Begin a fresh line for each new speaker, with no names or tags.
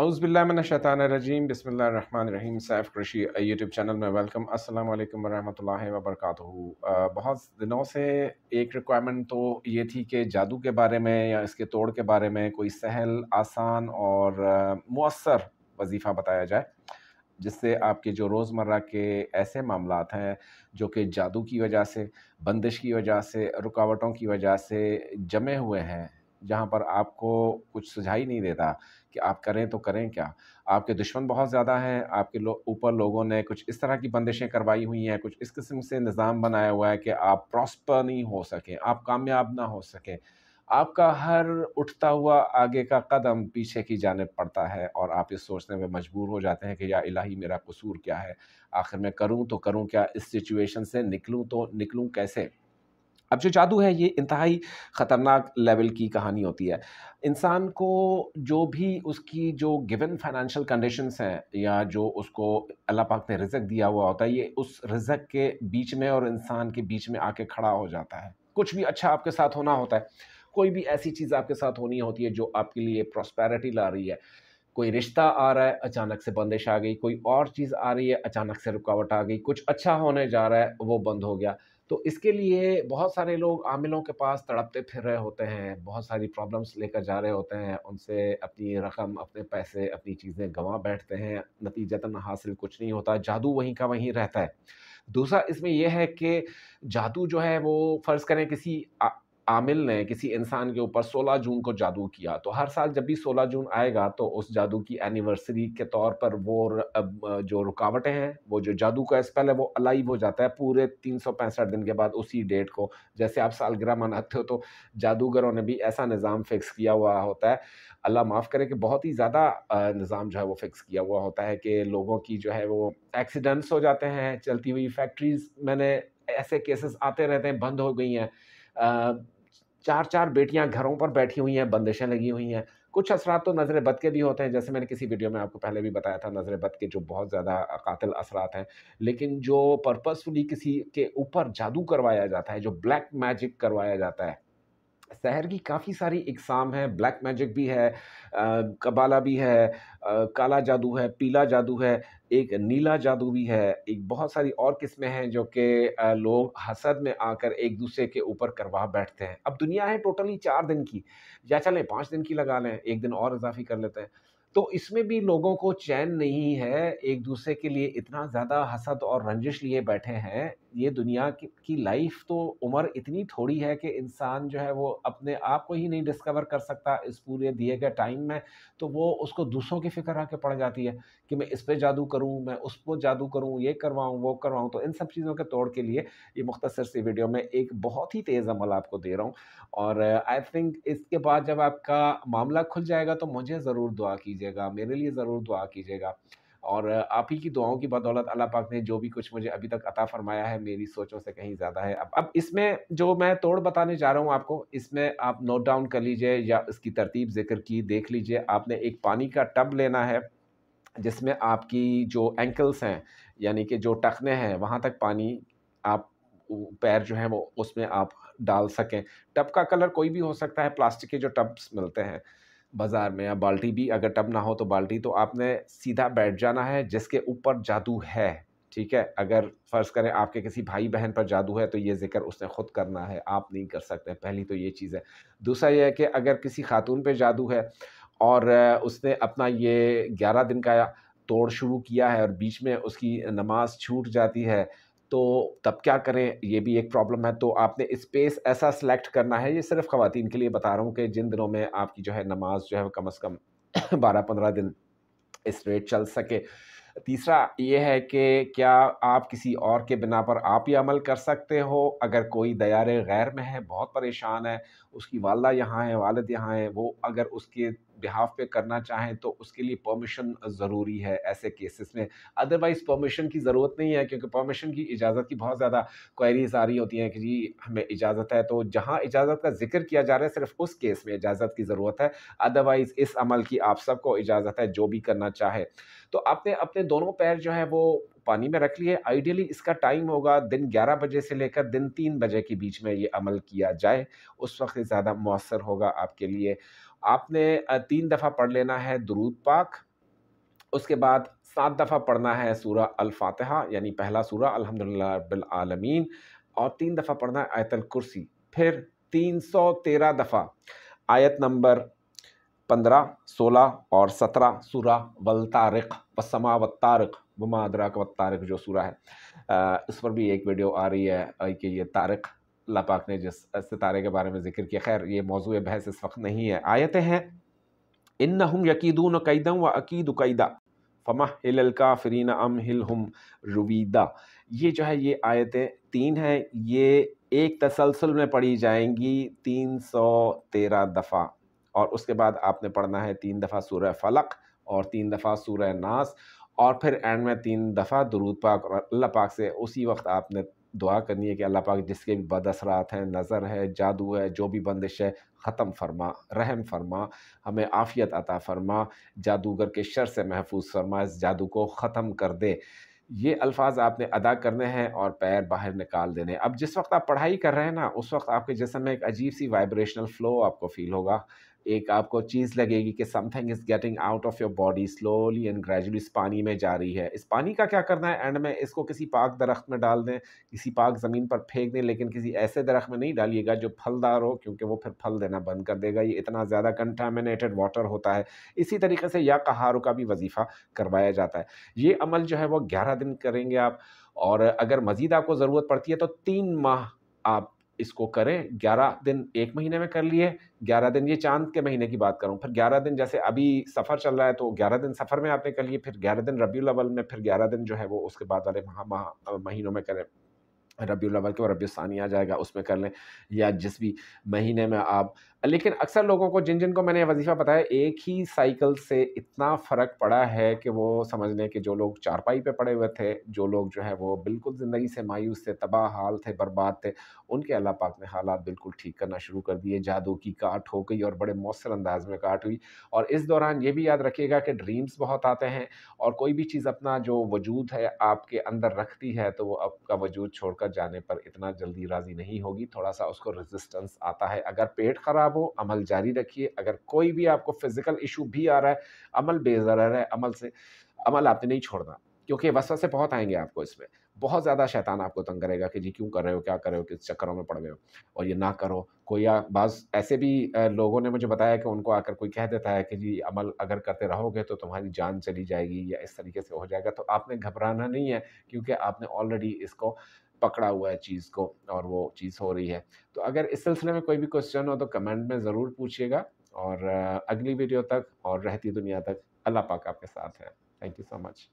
अउज़बिल्लाशैतानरजीम बसमीम सैफ़ कृषि YouTube channel में वेलकम अस्सलाम वालेकुम वरहमतुल्लाहि वरक बहुत दिनों से एक रिक्वायरमेंट तो ये थी कि जादू के बारे में या इसके तोड़ के बारे में कोई सहल आसान और मवसर वजीफ़ा बताया जाए जिससे आपके जो रोज़मर्रा के ऐसे मामला हैं जो कि जादू की वजह से बंदिश की वजह से रुकावटों की वजह से जमे हुए हैं जहाँ पर आपको कुछ सुझाई नहीं देता कि आप करें तो करें क्या आपके दुश्मन बहुत ज़्यादा हैं आपके लो, ऊपर लोगों ने कुछ इस तरह की बंदिशें करवाई हुई हैं कुछ इस किस्म से निज़ाम बनाया हुआ है कि आप प्रॉस्पर नहीं हो सकें आप कामयाब ना हो सकें आपका हर उठता हुआ आगे का कदम पीछे की जानब पड़ता है और आप इस सोचने में मजबूर हो जाते हैं कि या इलाही मेरा कसूर क्या है आखिर मैं करूँ तो करूँ क्या इस सिचुएशन से निकलूँ तो निकलूँ कैसे अब जो जादू है ये इंतहाई ख़तरनाक लेवल की कहानी होती है इंसान को जो भी उसकी जो गिवन फाइनेंशियल कंडीशंस हैं या जो उसको अल्लाह पाक ने रिजक दिया हुआ होता है ये उस रिजक के बीच में और इंसान के बीच में आके खड़ा हो जाता है कुछ भी अच्छा आपके साथ होना होता है कोई भी ऐसी चीज़ आपके साथ होनी होती है जो आपके लिए प्रॉस्पैरिटी ला रही है कोई रिश्ता आ रहा है अचानक से बंदिश आ गई कोई और चीज़ आ रही है अचानक से रुकावट आ गई कुछ अच्छा होने जा रहा है वो बंद हो गया तो इसके लिए बहुत सारे लोग आमिलों के पास तड़पते फिर रहे होते हैं बहुत सारी प्रॉब्लम्स लेकर जा रहे होते हैं उनसे अपनी रकम अपने पैसे अपनी चीज़ें गंवा बैठते हैं नतीजतन हासिल कुछ नहीं होता जादू वहीं का वहीं रहता है दूसरा इसमें यह है कि जादू जो है वो फ़र्ज़ करें किसी आमिल ने किसी इंसान के ऊपर 16 जून को जादू किया तो हर साल जब भी 16 जून आएगा तो उस जादू की एनिवर्सरी के तौर पर वो जो रुकावटें हैं वो जो जादू का स्पेल है वो अलाइव हो जाता है पूरे तीन दिन के बाद उसी डेट को जैसे आप सालगिरह मनाते हो तो जादूगरों ने भी ऐसा निज़ाम फ़िक्स किया हुआ होता है अल्लाह माफ़ करे कि बहुत ही ज़्यादा निज़ाम जो है वो फ़िक्स किया हुआ होता है कि लोगों की जो है वो एक्सीडेंट्स हो जाते हैं चलती हुई फैक्ट्रीज़ मैंने ऐसे केसेस आते रहते हैं बंद हो गई हैं चार चार बेटियां घरों पर बैठी हुई हैं बंदिशें लगी हुई हैं कुछ असरा तो नज़र बद के भी होते हैं जैसे मैंने किसी वीडियो में आपको पहले भी बताया था नज़र बद के जो बहुत ज़्यादा कातिल असरात हैं लेकिन जो पर्पसफुली किसी के ऊपर जादू करवाया जाता है जो ब्लैक मैजिक करवाया जाता है शहर की काफ़ी सारी इकसाम है ब्लैक मैजिक भी है कबाला भी है काला जादू है पीला जादू है एक नीला जादू भी है एक बहुत सारी और किस्में हैं जो कि लोग हसद में आकर एक दूसरे के ऊपर करवा बैठते हैं अब दुनिया है टोटली चार दिन की या चलें पाँच दिन की लगा लें एक दिन और इजाफी कर लेते हैं तो इसमें भी लोगों को चैन नहीं है एक दूसरे के लिए इतना ज़्यादा हसद और रंजिश लिए बैठे हैं ये दुनिया की, लाइफ तो उम्र इतनी थोड़ी है कि इंसान जो है वो अपने आप को ही नहीं डिस्कवर कर सकता इस पूरे दिए गए टाइम में तो वो उसको दूसरों की फिक्र आके पड़ जाती है कि मैं इस पर जादू करूँ मैं उस पर जादू करूँ ये करवाऊँ वो करवाऊँ तो इन सब चीज़ों के तोड़ के लिए ये मुख्तर सी वीडियो में एक बहुत ही तेज़ अमल आपको दे रहा हूँ और आई थिंक इसके बाद जब आपका मामला खुल जाएगा तो मुझे ज़रूर दुआ कीजिएगा मेरे लिए ज़रूर दुआ कीजिएगा और आप ही की दुआओं की बदौलत अल्लाह पाक ने जो भी कुछ मुझे अभी तक अता फरमाया है मेरी सोचों से कहीं ज़्यादा है अब अब इसमें जो मैं तोड़ बताने जा रहा हूँ आपको इसमें आप नोट डाउन कर लीजिए या इसकी तरतीब जिक्र की देख लीजिए आपने एक पानी का टब लेना है जिसमें आपकी जो एंकल्स हैं यानी कि जो टखने हैं वहाँ तक पानी आप पैर जो है वो उसमें आप डाल सकें टब का कलर कोई भी हो सकता है प्लास्टिक के जो टब्स मिलते हैं बाज़ार में या बाल्टी भी अगर टब ना हो तो बाल्टी तो आपने सीधा बैठ जाना है जिसके ऊपर जादू है ठीक है अगर फ़र्ज़ करें आपके किसी भाई बहन पर जादू है तो ये जिक्र उसने ख़ुद करना है आप नहीं कर सकते पहली तो ये चीज़ है दूसरा यह है कि अगर किसी खातून पर जादू है और उसने अपना ये ग्यारह दिन का तोड़ शुरू किया है और बीच में उसकी नमाज छूट जाती है तो तब क्या करें ये भी एक प्रॉब्लम है तो आपने स्पेस ऐसा सेलेक्ट करना है ये सिर्फ ख़वान के लिए बता रहा हूँ कि जिन दिनों में आपकी जो है नमाज जो है कम अज़ कम बारह पंद्रह दिन इस रेट चल सके तीसरा ये है कि क्या आप किसी और के बिना पर आप ही अमल कर सकते हो अगर कोई दया गैर में है बहुत परेशान है उसकी वालदा यहाँ है वालद यहाँ है वो अगर उसके बिहाफ पे करना चाहें तो उसके लिए परमिशन ज़रूरी है ऐसे केसेस में अदरवाइज़ परमिशन की ज़रूरत नहीं है क्योंकि परमिशन की इजाज़त की बहुत ज़्यादा क्वेरीज आ रही होती हैं कि जी हमें इजाज़त है तो जहाँ इजाज़त का जिक्र किया जा रहा है सिर्फ उस केस में इजाज़त की ज़रूरत है अदरवाइज़ इस अमल की आप सबको इजाज़त है जो भी करना चाहे तो आपने अपने दोनों पैर जो है वो पानी में रख लिए आइडियली इसका टाइम होगा दिन 11 बजे से लेकर दिन 3 बजे के बीच में ये अमल किया जाए उस वक्त ज़्यादा मौसर होगा आपके लिए आपने तीन दफ़ा पढ़ लेना है दरूद पाक उसके बाद सात दफ़ा पढ़ना है सूरा अलफ़ात यानी पहला सूरा अलहमदिल्ला बिलआलमीन और तीन दफ़ा पढ़ना है आयतल कुर्सी फिर तीन सौ तेरह दफ़ा आयत नंबर पंद्रह सोलह और सत्रह सूरा वलतारक व तारक वमा अदराक तारक जो सूरा है आ, इस पर भी एक वीडियो आ रही है कि ये तारक लापाक ने जिस सितारे के बारे में जिक्र किया खैर ये मौजू बहस इस वक्त नहीं है आयतें हैं इन न हम यकीदून कैदम व अकीद कैदा फमह हिलका फ्रीन अम हिल हम रुवीदा ये जो है ये आयतें तीन हैं ये एक तसलसल में पढ़ी जाएंगी तीन सौ तेरह दफ़ा और उसके बाद आपने पढ़ना है तीन दफ़ा सूर्य फलक और तीन दफ़ा सूर्य नास और फिर एंड में तीन दफ़ा दरूद पाक और अल्लाह पाक से उसी वक्त आपने दुआ करनी है कि अल्लाह पाक जिसके भी बद असरात हैं नज़र है जादू है जो भी बंदिश है ख़त्म फरमा रहम फरमा हमें आफ़ियत अता फरमा जादूगर के शर से महफूज फरमा इस जादू को ख़त्म कर दे ये अल्फाज आपने अदा करने हैं और पैर बाहर निकाल देने अब जिस वक्त आप पढ़ाई कर रहे हैं ना उस वक्त आपके जिसम में एक अजीब सी वाइब्रेशनल फ़्लो आपको फ़ील होगा एक आपको चीज़ लगेगी कि something is getting out of your body slowly and gradually इस पानी में जा रही है इस पानी का क्या करना है एंड में इसको किसी पाक दरख्त में डाल दें किसी पाक ज़मीन पर फेंक दें लेकिन किसी ऐसे दरख्त में नहीं डालिएगा जो फलदार हो क्योंकि वो फिर फल देना बंद कर देगा ये इतना ज़्यादा कंटामिनेटेड वाटर होता है इसी तरीके से या कहारों का भी वजीफ़ा करवाया जाता है ये अमल जो है वह ग्यारह दिन करेंगे आप और अगर मज़ीद आपको ज़रूरत पड़ती है तो तीन माह आप इसको करें ग्यारह दिन एक महीने में कर लिए ग्यारह दिन ये चांद के महीने की बात करूँ फिर ग्यारह दिन जैसे अभी सफ़र चल रहा है तो ग्यारह दिन सफ़र में आपने कर लिए फिर ग्यारह दिन रबी अवल में फिर ग्यारह दिन जो है वो उसके बाद वाले महा महा महीनों में करें रबी अवल के और रबी सानी आ जाएगा उसमें कर लें या जिस भी महीने में आप लेकिन अक्सर लोगों को जिन जिन को मैंने वजीफ़ा बताया एक ही साइकिल से इतना फ़र्क पड़ा है कि वो समझ लें कि जो लोग चारपाई पे पड़े हुए थे जो लोग जो है वो बिल्कुल ज़िंदगी से मायूस थे तबाह हाल थे बर्बाद थे उनके अल्लाह पाक ने हालात बिल्कुल ठीक करना शुरू कर दिए जादू की काट हो गई और बड़े मौसर अंदाज में काट हुई और इस दौरान ये भी याद रखिएगा कि ड्रीम्स बहुत आते हैं और कोई भी चीज़ अपना जो वजूद है आपके अंदर रखती है तो वो आपका वजूद छोड़ जाने पर इतना जल्दी राज़ी नहीं होगी थोड़ा सा उसको रजिस्टेंस आता है अगर पेट ख़राब खराब हो अमल जारी रखिए अगर कोई भी आपको फिजिकल इशू भी आ रहा है अमल बेजर है अमल से अमल आपने नहीं छोड़ना क्योंकि से बहुत आएंगे आपको इसमें बहुत ज़्यादा शैतान आपको तंग करेगा कि जी क्यों कर रहे हो क्या कर रहे हो किस चक्करों में पड़ गए हो और ये ना करो कोई या बाज ऐसे भी लोगों ने मुझे बताया कि उनको आकर कोई कह देता है कि जी अमल अगर करते रहोगे तो तुम्हारी जान चली जाएगी या इस तरीके से हो जाएगा तो आपने घबराना नहीं है क्योंकि आपने ऑलरेडी इसको पकड़ा हुआ है चीज़ को और वो चीज़ हो रही है तो अगर इस सिलसिले में कोई भी क्वेश्चन हो तो कमेंट में ज़रूर पूछिएगा और अगली वीडियो तक और रहती दुनिया तक अल्लाह पाक आपके साथ है थैंक यू सो मच